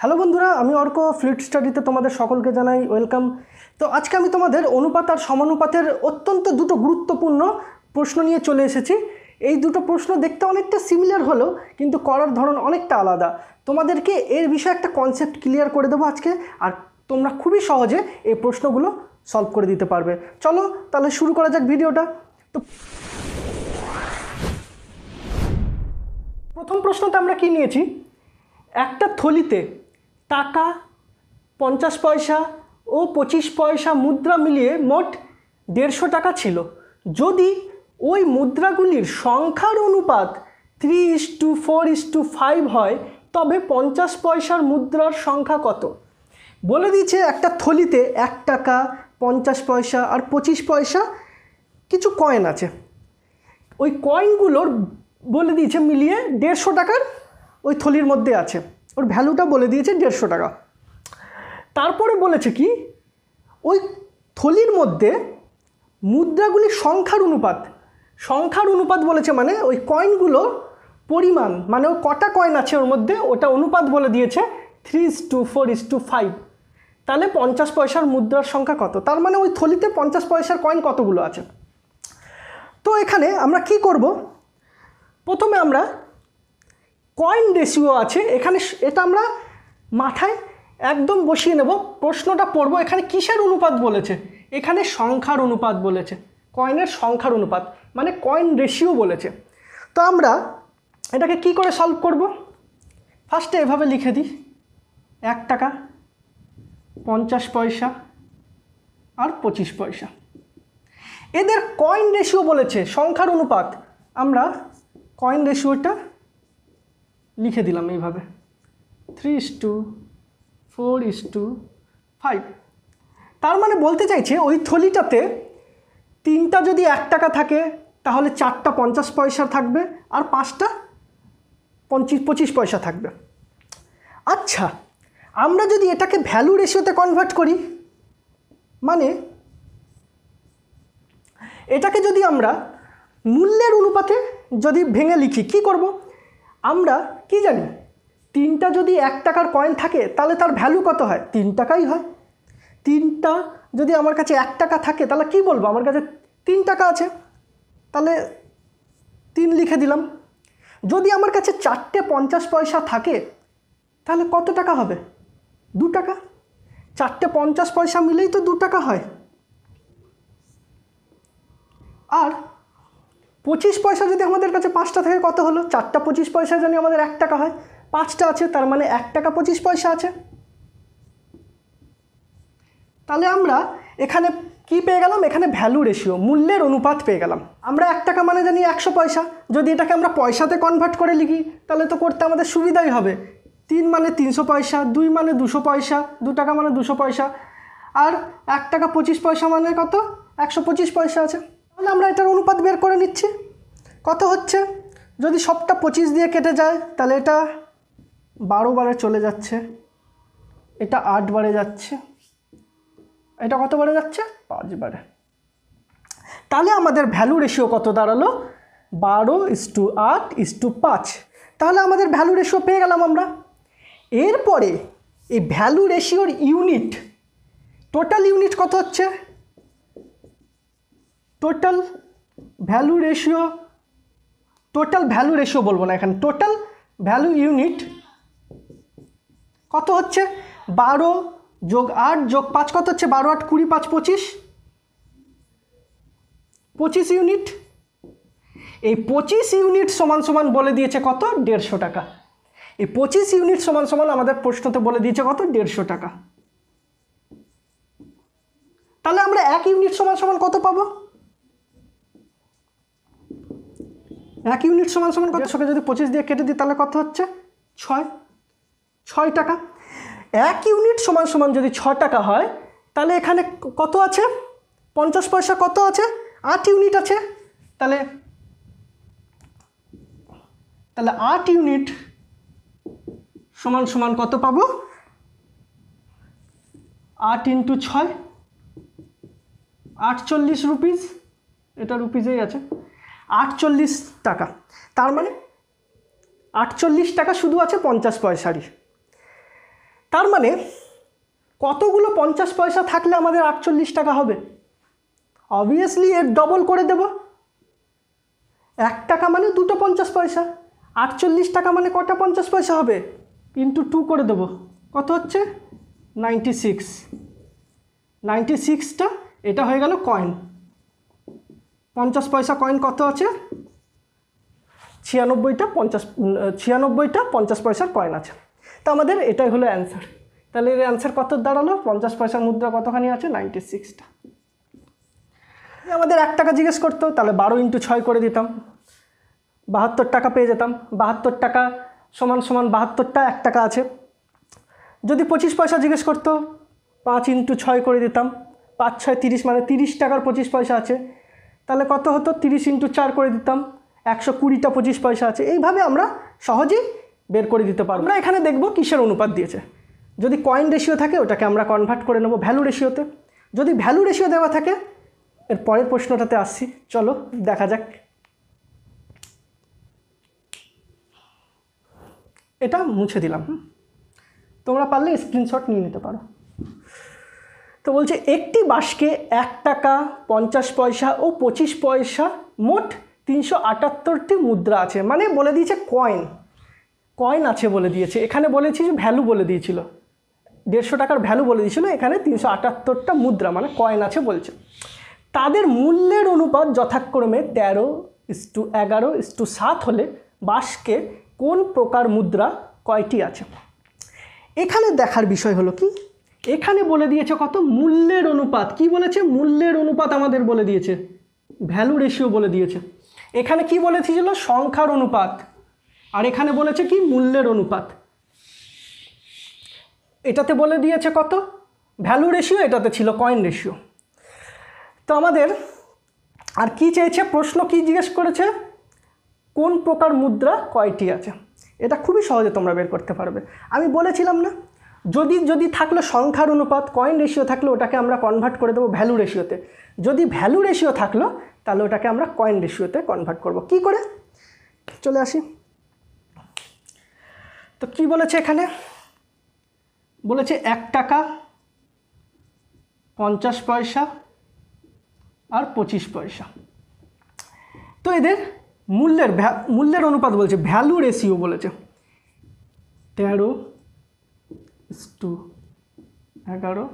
hello বন্ধুরা আমি Arka fleet স্টাডিতে তোমাদের সকলকে জানাই ওয়েলকাম তো আজকে আমি তোমাদের অনুপাত আর সমানুপাতের অত্যন্ত দুটো গুরুত্বপূর্ণ প্রশ্ন নিয়ে চলে এসেছি এই দুটো প্রশ্ন দেখতে অনেকটা সিমিলার হলো কিন্তু করার ধরন অনেকটা আলাদা তোমাদেরকে এর বিষয়ে একটা কনসেপ্ট ক্লিয়ার করে দেবো আজকে আর তোমরা খুবই সহজে এই প্রশ্নগুলো সলভ করে দিতে পারবে চলো তাহলে শুরু করা যাক ভিডিওটা তো প্রথম প্রশ্নটা আমরা কি নিয়েছি একটা থলিতে টাকা পঞ্চাশ পয়সা ও পঁচিশ পয়সা মুদ্রা মিলিয়ে মোট দেড়শো টাকা ছিল যদি ওই মুদ্রাগুলির সংখ্যার অনুপাত three is to four is to five হয় তবে পঞ্চাশ পয়সার মুদ্রার সংখ্যা কত বলে দিয়েছে একটা থলিতে এক টাকা পঞ্চাশ পয়সা আর পঁচিশ পয়সা কিছু কয়েন আছে ওই কয়েনগুলোর বলে দিয়েছে মিলিয়ে দেড়শো টাকার ওই থলির মধ্যে আছে ওর ভ্যালুটা বলে দিয়েছে দেড়শো টাকা তারপরে বলেছে কি ওই থলির মধ্যে মুদ্রাগুলি সংখ্যার অনুপাত সংখ্যার অনুপাত বলেছে মানে ওই কয়েনগুলো পরিমাণ মানে ওই কটা কয়েন আছে ওর মধ্যে ওটা অনুপাত বলে দিয়েছে three is to four is to five তাহলে পঞ্চাশ পয়সার মুদ্রার সংখ্যা কত তার মানে ওই থলিতে পঞ্চাশ পয়সার কয়েন কতগুলো আছে তো এখানে আমরা কি করব প্রথমে আমরা কয়েন রেশিও আছে এখানে এটা আমরা মাথায় একদম বসিয়ে নেব প্রশ্নটা পড়ব এখানে কিসের অনুপাত বলেছে এখানে সংখ্যার অনুপাত বলেছে কয়েনের সংখ্যার অনুপাত মানে কয়েন রেশিও বলেছে তো আমরা এটাকে কি করে সলভ করব ফার্স্টে এভাবে লিখে দিই এক টাকা পঞ্চাশ পয়সা আর পঁচিশ পয়সা এদের কয়েন রেশিও বলেছে সংখ্যার অনুপাত আমরা কয়েন রেশিওটা লিখে দিলাম এইভাবে three is to four is to five তার মানে বলতে চাইছে ওই থলিটাতে তিনটা যদি এক টাকা থাকে তাহলে চারটা পঞ্চাশ পয়সা থাকবে আর পাঁচটা পঞ্চিশ পঁচিশ পয়সা থাকবে আচ্ছা আমরা যদি এটাকে ভ্যালু রেশিওতে কনভার্ট করি মানে এটাকে যদি আমরা মূল্যের অনুপাতে যদি ভেঙে লিখি কি করব আমরা কি জানি তিনটা যদি এক টাকার কয়েন থাকে তাহলে তার ভ্যালু কত হয় তিন টাকাই হয় তিনটা যদি আমার কাছে এক টাকা থাকে তাহলে কি বলবো আমার কাছে তিন টাকা আছে তাহলে তিন লিখে দিলাম যদি আমার কাছে চারটে পঞ্চাশ পয়সা থাকে তাহলে কত টাকা হবে দু টাকা চারটে পঞ্চাশ পয়সা মিলেই তো দু টাকা হয় আর পঁচিশ পয়সা যদি আমাদের কাছে পাঁচটা থেকে কত হলো চারটা পঁচিশ পয়সা জানি আমাদের এক টাকা হয় পাঁচটা আছে তার মানে এক টাকা পঁচিশ পয়সা আছে তাহলে আমরা এখানে কি পেয়ে গেলাম এখানে ভ্যালু রেশিও মূল্যের অনুপাত পেয়ে গেলাম আমরা এক টাকা মানে জানি একশো পয়সা যদি এটাকে আমরা পয়সাতে কনভার্ট করে লিখি তাহলে তো করতে আমাদের সুবিধাই হবে তিন মানে তিনশো পয়সা দুই মানে দুশো পয়সা দু টাকা মানে দুশো পয়সা আর এক টাকা পঁচিশ পয়সা মানে কত একশো পঁচিশ পয়সা আছে তাহলে আমরা এটার অনুপাত বের করে নিচ্ছি কত হচ্ছে যদি সবটা পঁচিশ দিয়ে কেটে যায় তাহলে এটা বারো বারে চলে যাচ্ছে এটা আট বারে যাচ্ছে এটা কত বারে যাচ্ছে পাঁচ বারে তাহলে আমাদের ভ্যালু রেশিও কত দাঁড়ালো বারো ইস টু আট ইস টু পাঁচ তাহলে আমাদের ভ্যালু রেশিও পেয়ে গেলাম আমরা এরপরে এই ভ্যালু রেশিওর ইউনিট টোটাল ইউনিট কত হচ্ছে total value ratio total value ratio বলবো না এখানে টোটাল ভ্যালু ইউনিট কত হচ্ছে বারো যোগ আট যোগ পাঁচ কত হচ্ছে বারো আট কুড়ি পাঁচ পঁচিশ পঁচিশ ইউনিট এই পঁচিশ ইউনিট সমান সমান বলে দিয়েছে কত দেড়শো টাকা এই পঁচিশ ইউনিট সমান সমান আমাদের প্রশ্নতে বলে দিয়েছে কত দেড়শো টাকা তাহলে আমরা এক ইউনিট সমান সমান কত পাবো এক ইউনিট সমান সমান কত সবাই যদি পঁচিশ দিয়ে কেটে দিই তাহলে কত হচ্ছে ছয় ছয় টাকা এক ইউনিট সমান সমান যদি ছ টাকা হয় তাহলে এখানে কত আছে পঞ্চাশ পয়সা কত আছে আট ইউনিট আছে তাহলে তাহলে আট ইউনিট সমান সমান কত পাবো আট ইন্টু ছয় আটচল্লিশ রুপিস এটা রুপিসেই আছে আটচল্লিশ টাকা তার মানে আটচল্লিশ টাকা শুধু আছে পঞ্চাশ পয়সারই তার মানে কতগুলো পঞ্চাশ পয়সা থাকলে আমাদের আটচল্লিশ টাকা হবে অবভিয়াসলি এর ডবল করে দেব এক টাকা মানে দুটো পঞ্চাশ পয়সা আটচল্লিশ টাকা মানে কটা পঞ্চাশ পয়সা হবে ইন্টু টু করে দেব কত হচ্ছে নাইনটি সিক্স নাইনটি সিক্সটা এটা হয়ে গেল কয়েন পঞ্চাশ পয়সা কয়েন কত আছে ছিয়ানব্বইটা পঞ্চাশ ছিয়ানব্বইটা পঞ্চাশ পয়সার কয়েন আছে তা আমাদের এটাই হলো অ্যান্সার তাহলে এর অ্যান্সার কত দাঁড়ালো পঞ্চাশ পয়সার মুদ্রা কতখানি আছে নাইনটি সিক্সটা আমাদের এক টাকা জিজ্ঞেস করতো তাহলে বারো ইন্টু ছয় করে দিতাম বাহাত্তর টাকা পেয়ে যেতাম বাহাত্তর টাকা সমান সমান বাহাত্তরটা এক টাকা আছে যদি পঁচিশ পয়সা জিজ্ঞেস করতো পাঁচ ইন্টু ছয় করে দিতাম পাঁচ ছয় তিরিশ মানে তিরিশ টাকার পঁচিশ পয়সা আছে তাহলে কত হতো তিরিশ ইন্টু চার করে দিতাম একশো কুড়িটা পঁচিশ পয়সা আছে এইভাবে আমরা সহজেই বের করে দিতে পারবো আমরা এখানে দেখব কিসের অনুপাত দিয়েছে যদি কয়েন রেশিও থাকে ওটাকে আমরা কনভার্ট করে নেবো ভ্যালু রেশিওতে যদি ভ্যালু রেশিও দেওয়া থাকে এর পরের প্রশ্নটাতে আসছি চলো দেখা যাক এটা মুছে দিলাম তোমরা পারলে স্ক্রিনশট নিয়ে নিতে পারো তো বলছে একটি বাসকে এক টাকা পঞ্চাশ পয়সা ও পঁচিশ পয়সা মোট তিনশো আটাত্তরটি মুদ্রা আছে মানে বলে দিয়েছে কয়েন কয়েন আছে বলে দিয়েছে এখানে বলেছি যে ভ্যালু বলে দিয়েছিল দেড়শো টাকার ভ্যালু বলে দিয়েছিল এখানে তিনশো আটাত্তরটা মুদ্রা মানে কয়েন আছে বলছে তাদের মূল্যের অনুপাত যথাক্রমে তেরো ইস্টু এগারো ইস্টু সাত হলে বাসকে কোন প্রকার মুদ্রা কয়টি আছে এখানে দেখার বিষয় হলো কি এখানে বলে দিয়েছে কত মূল্যের অনুপাত কি বলেছে মূল্যের অনুপাত আমাদের বলে দিয়েছে ভ্যালু রেশিও বলে দিয়েছে এখানে কি বলেছিল সংখ্যার অনুপাত আর এখানে বলেছে কি মূল্যের অনুপাত এটাতে বলে দিয়েছে কত ভ্যালু রেশিও এটাতে ছিল কয়েন রেশিও তো আমাদের আর কি চেয়েছে প্রশ্ন কি জিজ্ঞেস করেছে কোন প্রকার মুদ্রা কয়টি আছে এটা খুবই সহজে তোমরা বের করতে পারবে আমি বলেছিলাম না যদি যদি থাকলো সংখ্যার অনুপাত কয়েন রেশিও থাকলো ওটাকে আমরা কনভার্ট করে দেবো ভ্যালু রেশিওতে যদি ভ্যালু রেশিও থাকলো তাহলে ওটাকে আমরা কয়েন রেশিওতে কনভার্ট করব কি করে চলে আসি তো কি বলেছে এখানে বলেছে এক টাকা পঞ্চাশ পয়সা আর পঁচিশ পয়সা তো এদের মূল্যের মূল্যের অনুপাত বলছে ভ্যালু রেশিও বলেছে তেরো টু এগারো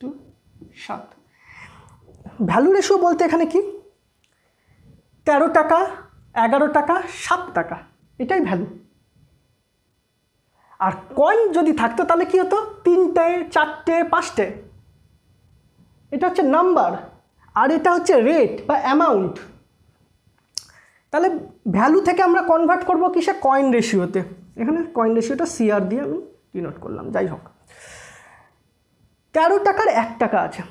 টু সাত ভ্যালু রেশিও বলতে এখানে কি তেরো টাকা এগারো টাকা সাত টাকা এটাই ভ্যালু আর কয়েন যদি থাকতো তাহলে কী হতো তিনটে চারটে পাঁচটে এটা হচ্ছে নাম্বার আর এটা হচ্ছে রেট বা অ্যামাউন্ট তাহলে ভ্যালু থেকে আমরা কনভার্ট করব কিসে কয়েন রেশিওতে এখানে কয়েন রেশিওটা সিআর দিয়ে আমি ডিনোট করলাম যাই হোক তেরো টাকার এক টাকা আছে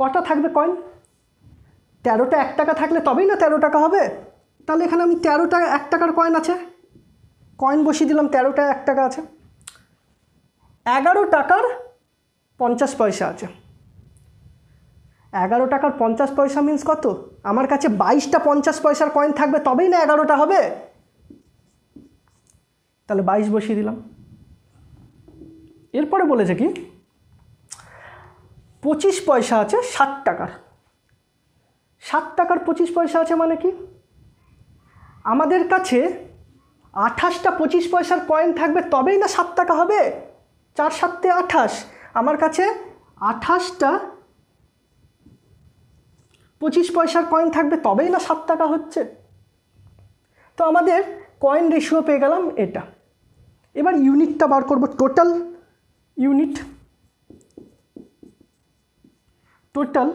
কটা থাকবে কয়েন তেরোটা এক টাকা থাকলে তবেই না তেরো টাকা হবে তাহলে এখানে আমি তেরোটা এক টাকার কয়েন আছে কয়েন বসিয়ে দিলাম তেরোটা এক টাকা আছে এগারো টাকার পঞ্চাশ পয়সা আছে এগারো টাকার পঞ্চাশ পয়সা মিন্স কত আমার কাছে বাইশটা পঞ্চাশ পয়সার কয়েন থাকবে তবেই না এগারোটা হবে তাহলে বাইশ বসিয়ে দিলাম এরপরে বলেছে কি পঁচিশ পয়সা আছে ষাট টাকার সাত টাকার পঁচিশ পয়সা আছে মানে কি আমাদের কাছে আঠাশটা পঁচিশ পয়সার কয়েন থাকবে তবেই না সাত টাকা হবে চার সাততে আঠাশ আমার কাছে আঠাশটা পঁচিশ পয়সার কয়েন থাকবে তবেই না সাত টাকা হচ্ছে তো আমাদের কয়েন রেশিও পেয়ে গেলাম এটা এবার ইউনিটটা বার করব total unit total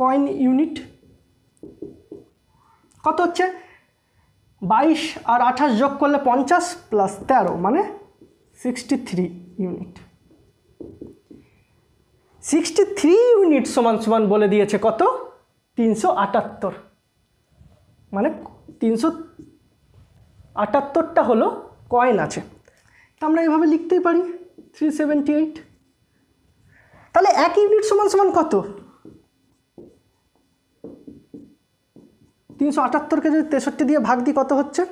coin unit কত হচ্ছে বাইশ আর আঠাশ যোগ করলে পঞ্চাশ প্লাস তেরো মানে sixty three unit sixty three unit সমান সমান বলে দিয়েছে কত তিনশো আটাত্তর মানে তিনশো আটাত্তরটা হলো কয়েন আছে তা আমরা এভাবে লিখতেই পারি থ্রি সেভেন্টি এইট তাহলে এক ইউনিট সমান সমান কত তিনশো আটাত্তরকে যদি তেষট্টি দিয়ে ভাগ দিই কত হচ্ছে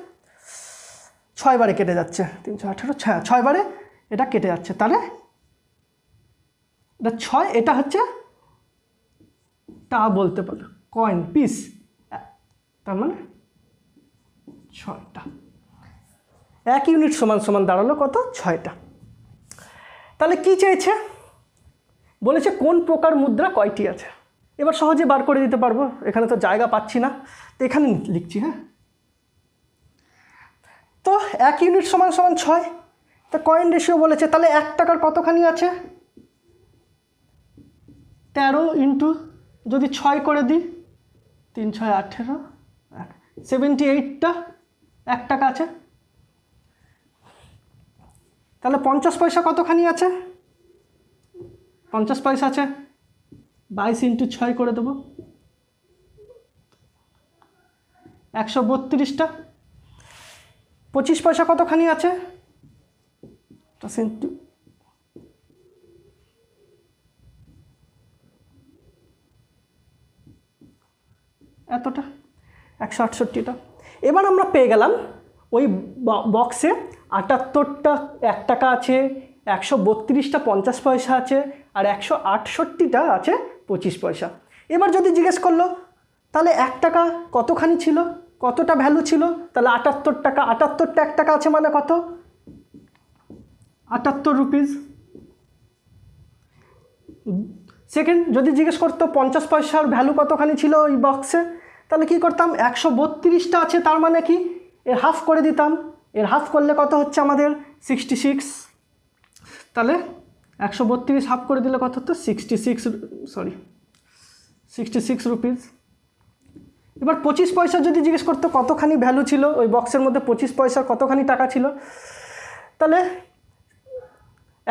ছয়বারে কেটে যাচ্ছে তিনশো আঠারো ছয় ছয়বারে এটা কেটে যাচ্ছে তাহলে এটা ছয় এটা হচ্ছে তা বলতে পারো কয়েন পিস তার মানে ছয়টা এক ইউনিট সমান সমান দাঁড়ালো কত ছয়টা তাহলে কি চেয়েছে বলেছে কোন প্রকার মুদ্রা কয়টি আছে এবার সহজে বার করে দিতে পারবো এখানে তো জায়গা পাচ্ছি না তো এখানে লিখছি হ্যাঁ তো এক ইউনিট সমান সমান ছয় তা কয়েন রেশিও বলেছে তাহলে এক টাকার কতখানি আছে তেরো ইন্টু যদি ছয় করে দিই তিন ছয় আঠেরো সেভেন্টি এইটটা এক টাকা আছে তাহলে পঞ্চাশ পয়সা কতখানি আছে পঞ্চাশ পয়সা আছে বাইশ ইন্টু ছয় করে দেবো একশো বত্রিশটা পঁচিশ পয়সা কতখানি আছে এতটা একশো আটষট্টিটা এবার আমরা পেয়ে গেলাম ওই বক্সে আটাত্তরটা এক টাকা আছে একশো বত্রিশটা পঞ্চাশ পয়সা আছে আর একশো আটষট্টিটা আছে পঁচিশ পয়সা এবার যদি জিজ্ঞেস করলো তাহলে এক টাকা কতখানি ছিল কতটা ভ্যালু ছিল তাহলে আটাত্তর টাকা আটাত্তরটা এক টাকা আছে মানে কত আটাত্তর রুপিস সেকেন্ড যদি জিজ্ঞেস করতো পঞ্চাশ পয়সার ভ্যালু কতখানি ছিল ওই বক্সে তাহলে কি করতাম একশো বত্রিশটা আছে তার মানে কি এর হাফ করে দিতাম এর হাফ করলে কত হচ্ছে আমাদের সিক্সটি সিক্স তাহলে একশো বত্রিশ হাফ করে দিলে কত হতো sixty six sorry sixty six rupees এবার পঁচিশ পয়সা যদি জিজ্ঞেস করতো কতখানি ভ্যালু ছিল ওই বক্সের মধ্যে পঁচিশ পয়সার কতখানি টাকা ছিল তাহলে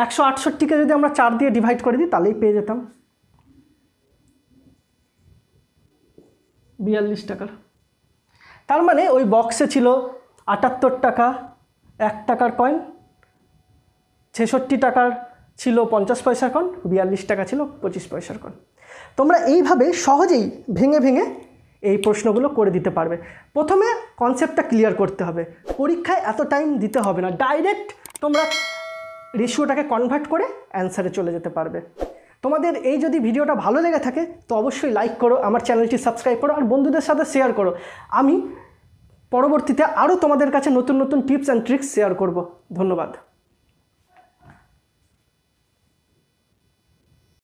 একশো আটষট্টিকে যদি আমরা চার দিয়ে ডিভাইড করে দিই তাহলেই পেয়ে যেতাম বিয়াল্লিশ টাকার তার মানে ওই বক্সে ছিল আটাত্তর টাকা এক টাকার কয়েন ছেষট্টি টাকার ছিল পঞ্চাশ পয়সার কন বিয়াল্লিশ টাকা ছিল পঁচিশ পয়সার কন তোমরা এইভাবে সহজেই ভেঙে ভেঙে এই প্রশ্নগুলো করে দিতে পারবে প্রথমে কনসেপ্টটা ক্লিয়ার করতে হবে পরীক্ষায় এত টাইম দিতে হবে না ডাইরেক্ট তোমরা রেশিওটাকে কনভার্ট করে অ্যান্সারে চলে যেতে পারবে তোমাদের এই যদি ভিডিওটা ভালো লেগে থাকে তো অবশ্যই লাইক করো আমার চ্যানেলটি সাবস্ক্রাইব করো আর বন্ধুদের সাথে শেয়ার করো আমি পরবর্তীতে আরও তোমাদের কাছে নতুন নতুন টিপস অ্যান্ড ট্রিক্স শেয়ার করব ধন্যবাদ